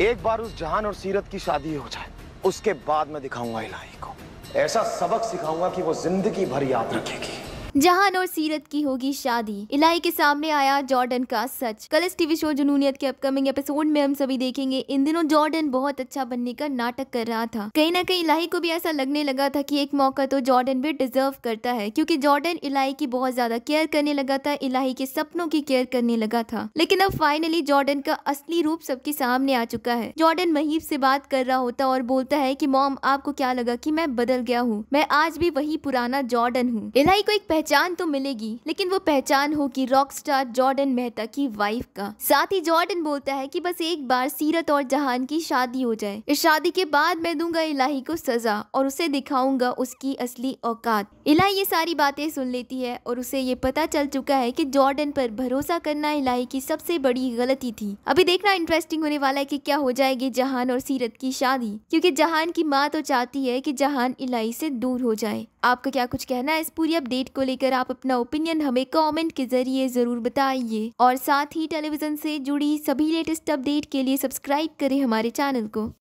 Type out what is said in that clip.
एक बार उस जहान और सीरत की शादी हो जाए उसके बाद मैं दिखाऊंगा इलाही को ऐसा सबक सिखाऊंगा कि वो जिंदगी भर याद रखेगी जहान और सीरत की होगी शादी इलाही के सामने आया जॉर्डन का सच कल इस टीवी शो जुनूनियत के अपकमिंग एपिसोड में हम सभी देखेंगे इन दिनों जॉर्डन बहुत अच्छा बनने का नाटक कर रहा था कहीं ना कहीं इलाही को भी ऐसा लगने लगा था कि एक मौका तो जॉर्डन भी डिजर्व करता है क्योंकि जॉर्डन इलाई की बहुत ज्यादा केयर करने लगा था इलाही के सपनों की केयर करने लगा था लेकिन अब फाइनली जॉर्डन का असली रूप सबके सामने आ चुका है जॉर्डन महीब से बात कर रहा होता और बोलता है की मॉम आपको क्या लगा की मैं बदल गया हूँ मैं आज भी वही पुराना जॉर्डन हूँ इलाही को एक पहचान तो मिलेगी लेकिन वो पहचान होगी रॉक स्टार जॉर्डन मेहता की वाइफ का साथ ही जॉर्डन बोलता है कि बस एक बार सीरत और जहान की शादी हो जाए इस शादी के बाद मैं दूंगा इलाही को सजा और उसे दिखाऊंगा उसकी असली औकात इलाही ये सारी बातें सुन लेती है और उसे ये पता चल चुका है कि जॉर्डन पर भरोसा करना इलाही की सबसे बड़ी गलती थी अभी देखना इंटरेस्टिंग होने वाला है कि क्या हो जाएगी जहान और सीरत की शादी क्योंकि जहान की माँ तो चाहती है कि जहान इलाही से दूर हो जाए आपका क्या कुछ कहना है इस पूरी अपडेट को ले लेकर आप अपना ओपिनियन हमें कमेंट के जरिए जरूर बताइए और साथ ही टेलीविजन से जुड़ी सभी लेटेस्ट अपडेट के लिए सब्सक्राइब करें हमारे चैनल को